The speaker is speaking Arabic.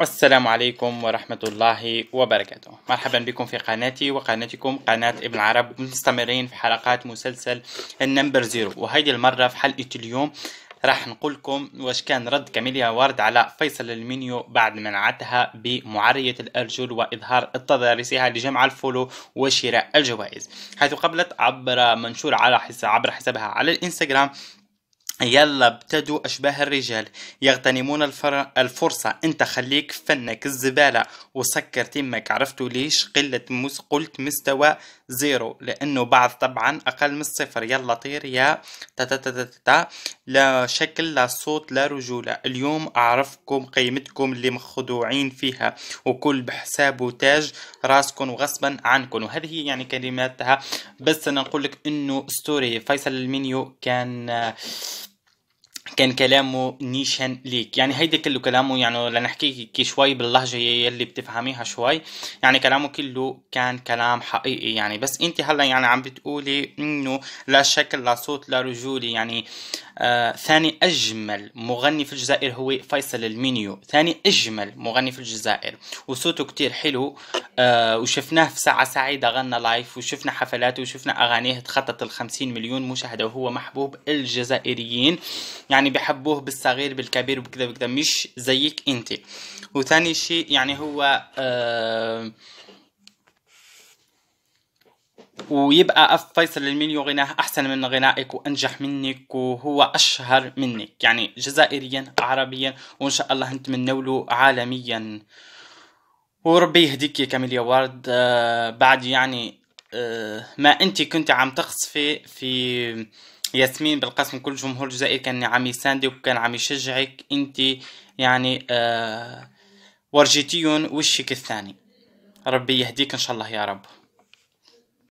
السلام عليكم ورحمة الله وبركاته مرحبا بكم في قناتي وقناتكم قناة ابن عرب مستمرين في حلقات مسلسل النمبر زيرو وهيدي المرة في حلقة اليوم راح نقول لكم واش كان رد كاميليا وارد على فيصل المينيو بعد منعتها بمعرية الأرجل وإظهار تضاريسها لجمع الفولو وشراء الجوائز حيث قبلت عبر منشور على حساب عبر حسابها على الإنستغرام يلا ابتدوا أشباه الرجال يغتنمون الفر... الفرصة أنت خليك فنك الزبالة وسكر تمك عرفتوا ليش قلة مس... قلت مستوى زيرو لأنه بعض طبعا أقل من الصفر يلا طير يا تا تا تا تا تا لا شكل لا صوت لا رجولة اليوم أعرفكم قيمتكم اللي مخدوعين فيها وكل بحساب تاج راسكم وغصبا عنكم وهذه هي يعني كلماتها بس أنا نقول لك إنه ستوري فيصل المنيو كان كان كلامه نيشان ليك يعني هيدا كله كلامه يعني لنحكي شوي باللهجة يلي بتفهميها شوي يعني كلامه كله كان كلام حقيقي يعني بس انت هلا يعني عم بتقولي انه لا شكل لا صوت لا رجولي يعني آه ثاني اجمل مغني في الجزائر هو فيصل المينيو ثاني اجمل مغني في الجزائر وصوته كتير حلو آه وشفناه في ساعة سعيدة غنى لايف وشفنا حفلاته وشفنا اغانيه تخطت ال 50 مليون مشاهدة وهو محبوب الجزائريين يعني يعني بحبوه بالصغير بالكبير وبكذا وكذا مش زيك انت وثاني شيء يعني هو آه ويبقى فيصل الميليو غناه أحسن من غنائك وأنجح منك وهو أشهر منك يعني جزائريا عربيا وإن شاء الله من نوله عالميا وربي يهديك يا كاميليا ورد آه بعد يعني آه ما أنت كنت عم تقصفي في ياسمين بالقسم كل جمهور الجزائر كان عم يساندك وكان عم يشجعك انت يعني آه ورجيتيون وشك الثاني ربي يهديك ان شاء الله يا رب